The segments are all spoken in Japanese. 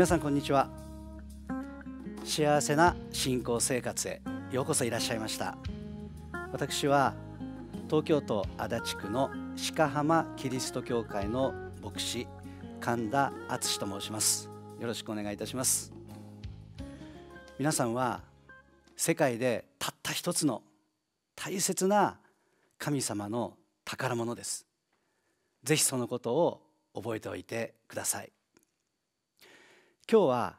皆さんこんにちは幸せな信仰生活へようこそいらっしゃいました私は東京都足立区の鹿浜キリスト教会の牧師神田敦と申しますよろしくお願いいたします皆さんは世界でたった一つの大切な神様の宝物ですぜひそのことを覚えておいてください今日は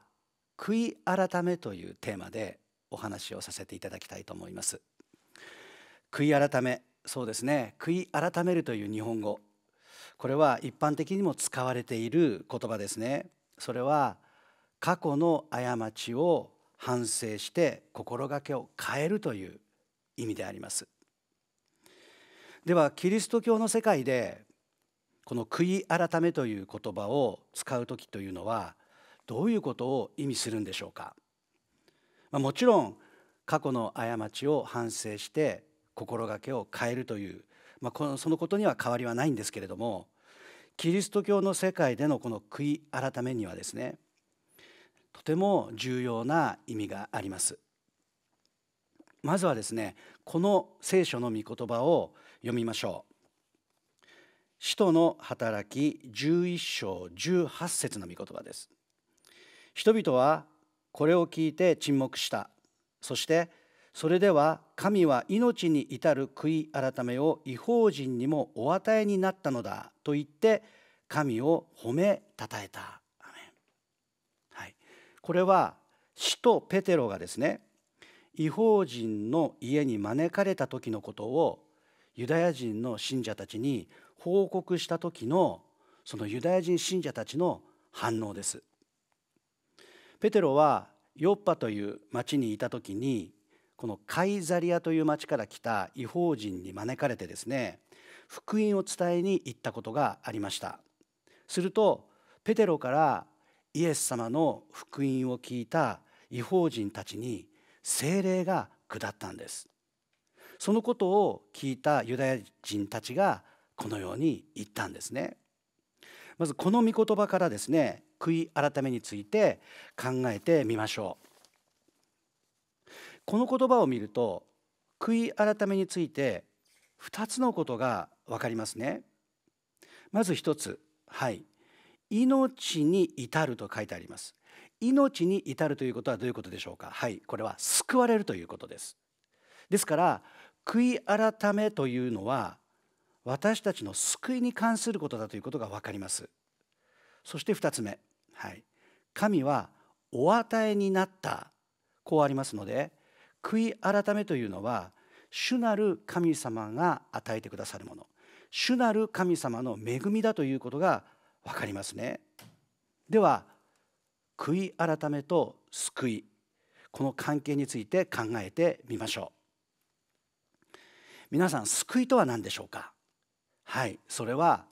悔い改めというテーマでお話をさせていただきたいと思います悔い改めそうですね悔い改めるという日本語これは一般的にも使われている言葉ですねそれは過去の過ちを反省して心がけを変えるという意味でありますではキリスト教の世界でこの悔い改めという言葉を使う時というのはどういうことを意味するんでしょうか、まあ、もちろん過去の過ちを反省して心がけを変えるという、まあ、このそのことには変わりはないんですけれどもキリスト教の世界でのこの悔い改めにはですねとても重要な意味があります。まずはですねこの聖書の御言葉を読みましょう。使徒の働き11章18節の御言葉です。人々はこれを聞いて沈黙したそしてそれでは神は命に至る悔い改めを違法人にもお与えになったのだと言って神を褒めたたえた。はい、これは使徒ペテロがですね違法人の家に招かれた時のことをユダヤ人の信者たちに報告した時のそのユダヤ人信者たちの反応です。ペテロはヨッパという町にいた時にこのカイザリアという町から来た違法人に招かれてですね福音を伝えに行ったことがありましたするとペテロからイエス様の福音を聞いた違法人たちに精霊が下ったんですそのことを聞いたユダヤ人たちがこのように言ったんですねまずこの御言葉からですね悔い改めについて考えてみましょうこの言葉を見ると悔い改めについて2つのことが分かりますねまず1つはい命に至ると書いてあります命に至るということはどういうことでしょうかはいこれは救われるということですですから悔い改めというのは私たちの救いに関することだということが分かりますそして2つ目はい、神はお与えになったこうありますので悔い改めというのは主なる神様が与えてくださるもの主なる神様の恵みだということが分かりますね。では悔い改めと救いこの関係について考えてみましょう。皆さん救いとは何でしょうかはいそれは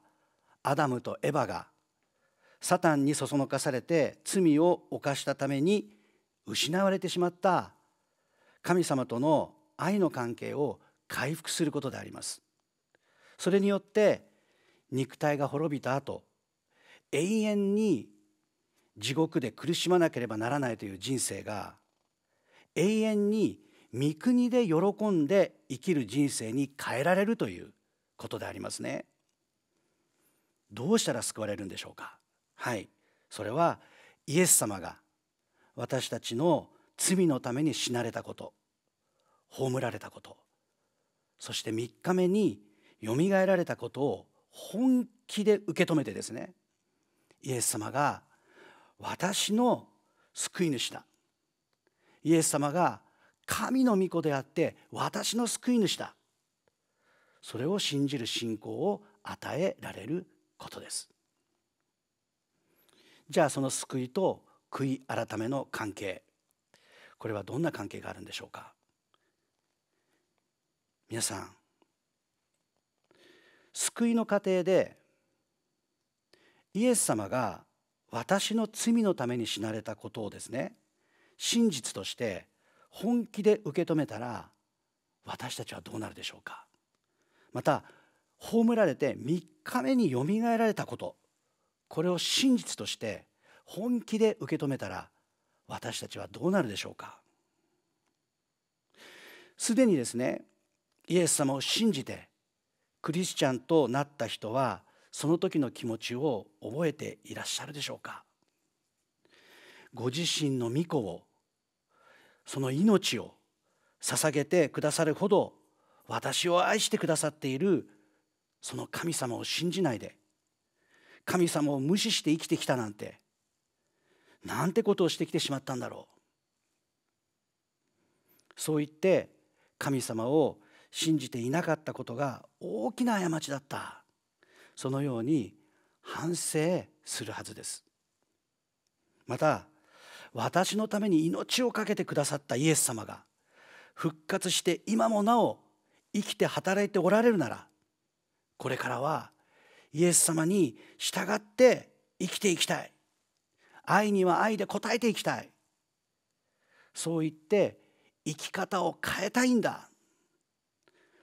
アダムとエバがサタンにそそのかされて罪を犯したために失われてしまった神様との愛の関係を回復することでありますそれによって肉体が滅びた後永遠に地獄で苦しまなければならないという人生が永遠に御国で喜んで生きる人生に変えられるということでありますねどうしたら救われるんでしょうかはいそれはイエス様が私たちの罪のために死なれたこと葬られたことそして3日目によみがえられたことを本気で受け止めてですねイエス様が私の救い主だイエス様が神の御子であって私の救い主だそれを信じる信仰を与えられることですじゃあその救いと悔い改めの関係これはどんな関係があるんでしょうか皆さん救いの過程でイエス様が私の罪のために死なれたことをですね真実として本気で受け止めたら私たちはどうなるでしょうかまた葬られて3日目によみがえられたことこれを真実として本気で受け止めたら私たちはどうなるでしょうかすでにですねイエス様を信じてクリスチャンとなった人はその時の気持ちを覚えていらっしゃるでしょうかご自身の御子をその命を捧げてくださるほど私を愛してくださっているその神様を信じないで神様を無視して生きてきたなんてなんてことをしてきてしまったんだろうそう言って神様を信じていなかったことが大きな過ちだったそのように反省するはずですまた私のために命を懸けてくださったイエス様が復活して今もなお生きて働いておられるならこれからはイエス様に従って生きていきたい愛には愛で応えていきたいそう言って生き方を変えたいんだ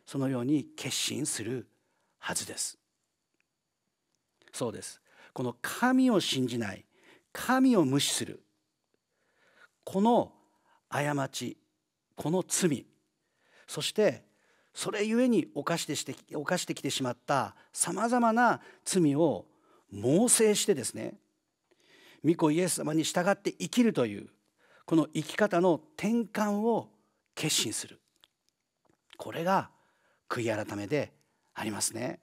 そのように決心するはずですそうですこの神を信じない神を無視するこの過ちこの罪そしてそれゆえに犯してして犯してきてしまったさまざまな罪を猛省してですね御子イエス様に従って生きるというこの生き方の転換を決心するこれが悔い改めでありますね。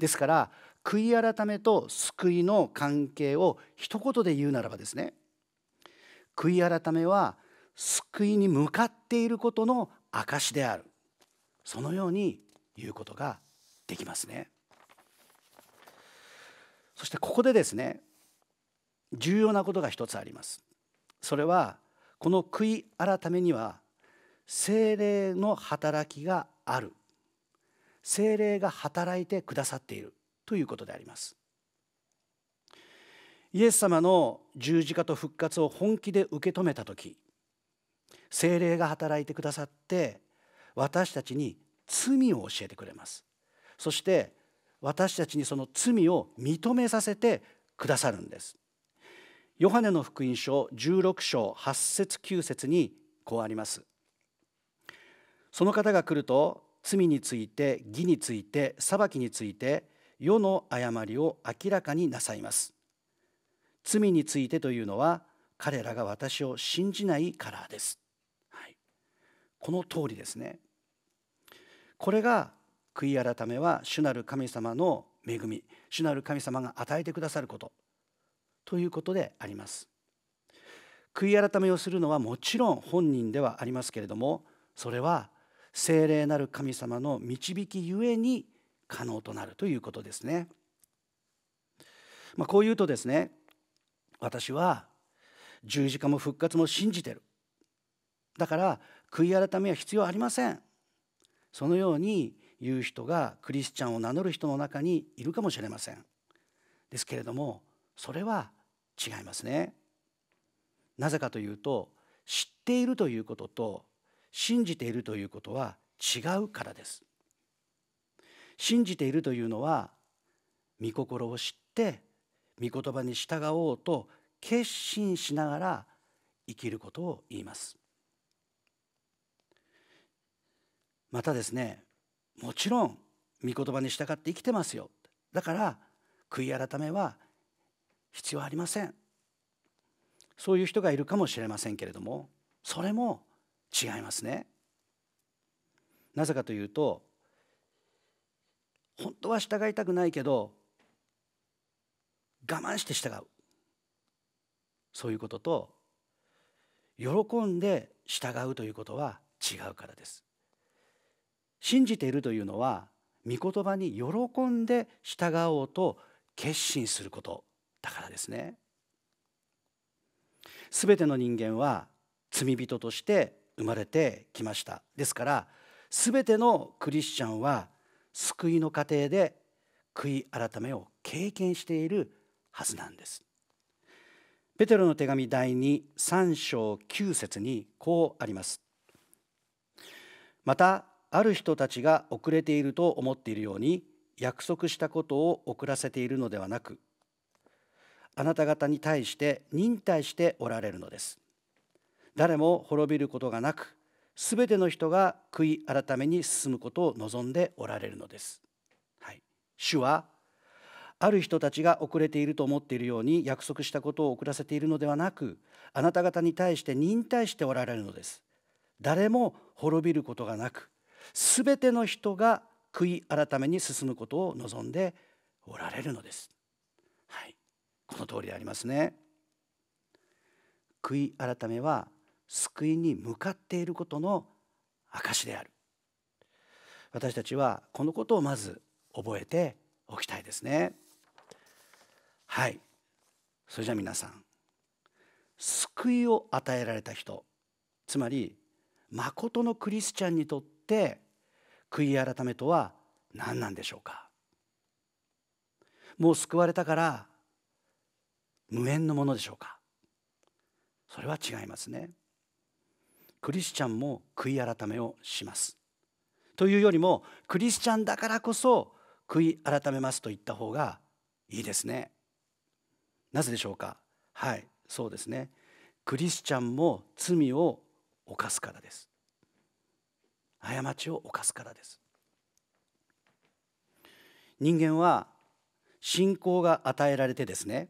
ですから悔い改めと救いの関係を一言で言うならばですね悔い改めは救いに向かっていることの証であるそのように言うことができますね。そしてここでですね重要なことが一つあります。それはこの悔い改めには精霊の働きがある精霊が働いてくださっているということであります。イエス様の十字架と復活を本気で受け止めた時精霊が働いてくださって私たちに罪を教えてくれますそして私たちにその罪を認めさせてくださるんですヨハネの福音書16章8節9節にこうありますその方が来ると罪について義について裁きについて世の誤りを明らかになさいます罪についてというのは彼らが私を信じないからですこの通りですねこれが悔い改めは主なる神様の恵み主なる神様が与えてくださることということであります悔い改めをするのはもちろん本人ではありますけれどもそれは聖霊なる神様の導きゆえに可能となるということですね。まあ、こう言うとですね私は十字架も復活も信じてるだから悔い改めは必要ありませんそのように言う人がクリスチャンを名乗る人の中にいるかもしれませんですけれどもそれは違いますねなぜかというと知っているということと信じているということは違うからです信じているというのは御心を知って御言葉に従おうと決心しながら生きることを言いますまたですねもちろん御言葉に従って生きてますよだから悔い改めは必要ありませんそういう人がいるかもしれませんけれどもそれも違いますねなぜかというと本当は従いたくないけど我慢して従うそういうことと喜んで従うということは違うからです信じているというのは御言葉に喜んで従おうと決心することだからですね。すべての人間は罪人として生まれてきました。ですからすべてのクリスチャンは救いの過程で悔い改めを経験しているはずなんです。ペテロの手紙第23章9節にこうあります。またある人たちが遅れていると思っているように約束したことを遅らせているのではなくあなた方に対して忍耐しておられるのです誰も滅びることがなくすべての人が悔い改めに進むことを望んでおられるのです、はい、主はある人たちが遅れていると思っているように約束したことを遅らせているのではなくあなた方に対して忍耐しておられるのです誰も滅びることがなくすべての人が悔い改めに進むことを望んでおられるのです。はい、この通りでありますね。悔い改めは救いに向かっていることの証である。私たちはこのことをまず覚えておきたいですね。はい、それじゃあ皆さん、救いを与えられた人、つまり誠のクリスチャンにとっして悔い改めとは何なんでしょうかもう救われたから無縁のものでしょうかそれは違いますねクリスチャンも悔い改めをしますというよりもクリスチャンだからこそ悔い改めますと言った方がいいですねなぜでしょうかはいそうですねクリスチャンも罪を犯すからです過ちを犯すからです人間は信仰が与えられてですね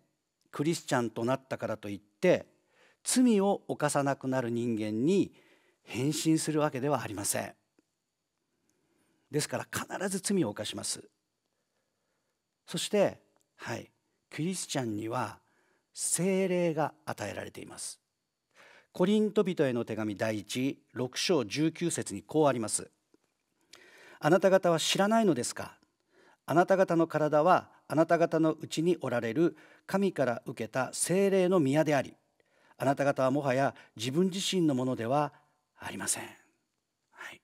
クリスチャンとなったからといって罪を犯さなくなる人間に変身するわけではありませんですから必ず罪を犯しますそしてはいクリスチャンには精霊が与えられていますコリント人への手紙第16章19節にこうありますあなた方は知らないのですかあなた方の体はあなた方のうちにおられる神から受けた精霊の宮でありあなた方はもはや自分自身のものではありません。はい、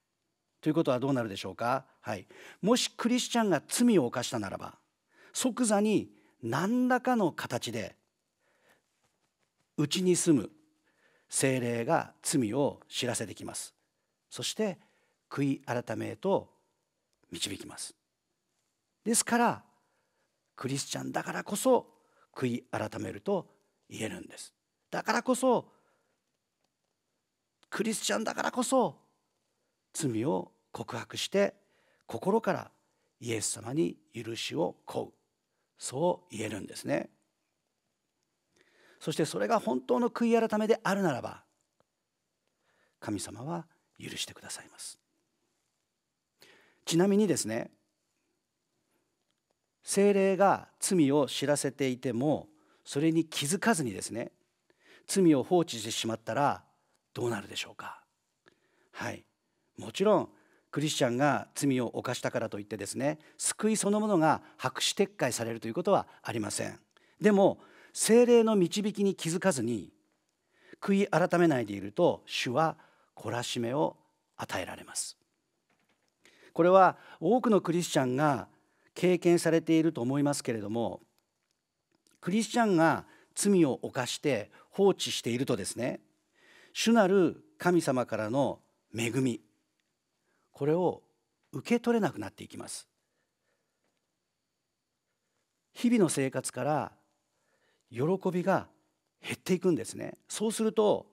ということはどうなるでしょうか、はい、もしクリスチャンが罪を犯したならば即座に何らかの形でうちに住む精霊が罪を知らせてきますそして悔い改めへと導きますですからクリスチャンだからこそ悔い改めると言えるんですだからこそクリスチャンだからこそ罪を告白して心からイエス様に許しを請うそう言えるんですねそしてそれが本当の悔い改めであるならば神様は許してくださいますちなみにですね精霊が罪を知らせていてもそれに気づかずにですね罪を放置してしまったらどうなるでしょうかはいもちろんクリスチャンが罪を犯したからといってですね救いそのものが白紙撤回されるということはありませんでも精霊の導きに気づかずに悔い改めないでいると主は懲らしめを与えられますこれは多くのクリスチャンが経験されていると思いますけれどもクリスチャンが罪を犯して放置しているとですね主なる神様からの恵みこれを受け取れなくなっていきます日々の生活から喜びが減っていくんですねそうすると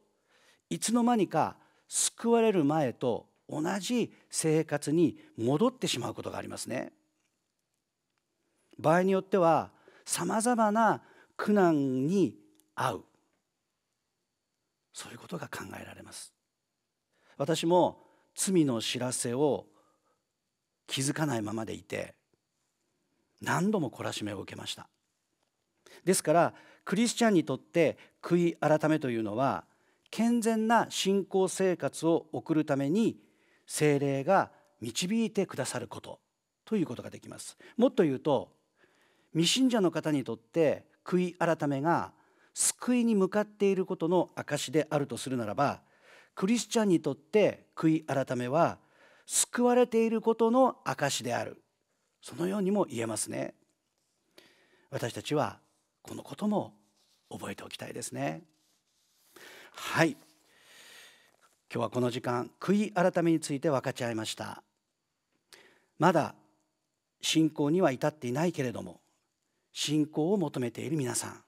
いつの間にか救われる前と同じ生活に戻ってしまうことがありますね場合によってはさまざまな苦難に遭うそういうことが考えられます私も罪の知らせを気づかないままでいて何度も懲らしめを受けましたですからクリスチャンにとって悔い改めというのは健全な信仰生活を送るために精霊が導いてくださることということができますもっと言うと未信者の方にとって悔い改めが救いに向かっていることの証であるとするならばクリスチャンにとって悔い改めは救われていることの証であるそのようにも言えますね私たちはこのことも覚えておきたいですねはい今日はこの時間悔い改めについて分かち合いましたまだ信仰には至っていないけれども信仰を求めている皆さん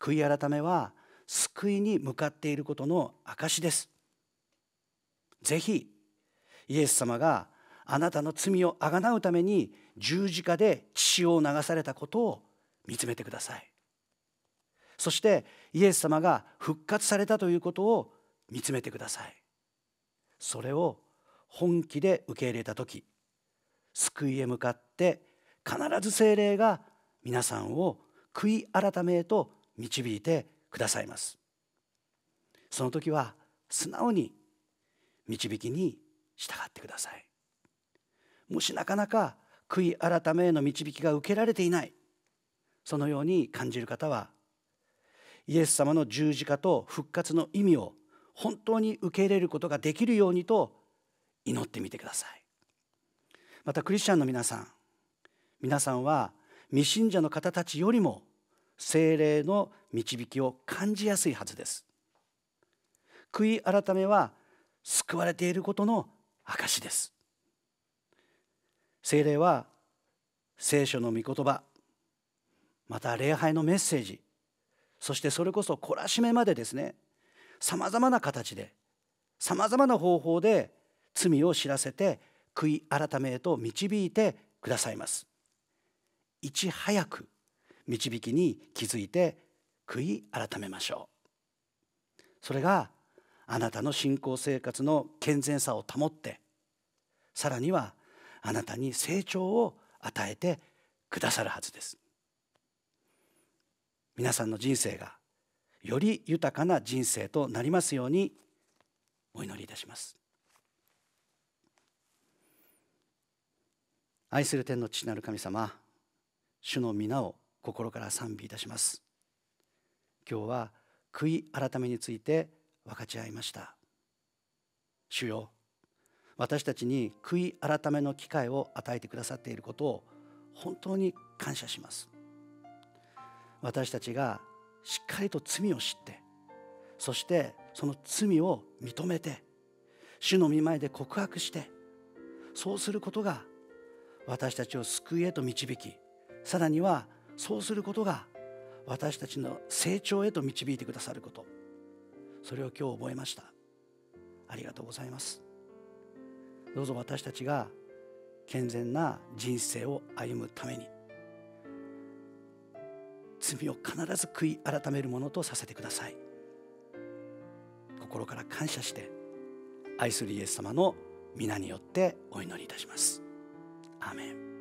悔い改めは救いに向かっていることの証ですぜひイエス様があなたの罪をあがなうために十字架で血を流されたことを見つめてくださいそしてイエス様が復活されたということを見つめてくださいそれを本気で受け入れた時救いへ向かって必ず精霊が皆さんを悔い改めへと導いてくださいますその時は素直に導きに従ってくださいもしなかなか悔い改めへの導きが受けられていないそのように感じる方はイエス様の十字架と復活の意味を本当に受け入れることができるようにと祈ってみてくださいまたクリスチャンの皆さん皆さんは未信者の方たちよりも精霊の導きを感じやすいはずです悔い改めは救われていることの証です精霊は聖書の御言葉また礼拝のメッセージそしてそれこそ懲らしめまでですねさまざまな形でさまざまな方法で罪を知らせて悔い改めへと導いてくださいます。いち早く導きに気づいて悔い改めましょう。それがあなたの信仰生活の健全さを保ってさらにはあなたに成長を与えてくださるはずです。皆さんの人生がより豊かな人生となりますようにお祈りいたします愛する天の父なる神様主の皆を心から賛美いたします今日は悔い改めについて分かち合いました主よ私たちに悔い改めの機会を与えてくださっていることを本当に感謝します私たちがしっかりと罪を知ってそしてその罪を認めて主の御前で告白してそうすることが私たちを救いへと導きさらにはそうすることが私たちの成長へと導いてくださることそれを今日覚えましたありがとうございますどうぞ私たちが健全な人生を歩むために罪を必ず悔い改めるものとさせてください心から感謝して愛するイエス様の皆によってお祈りいたしますアメン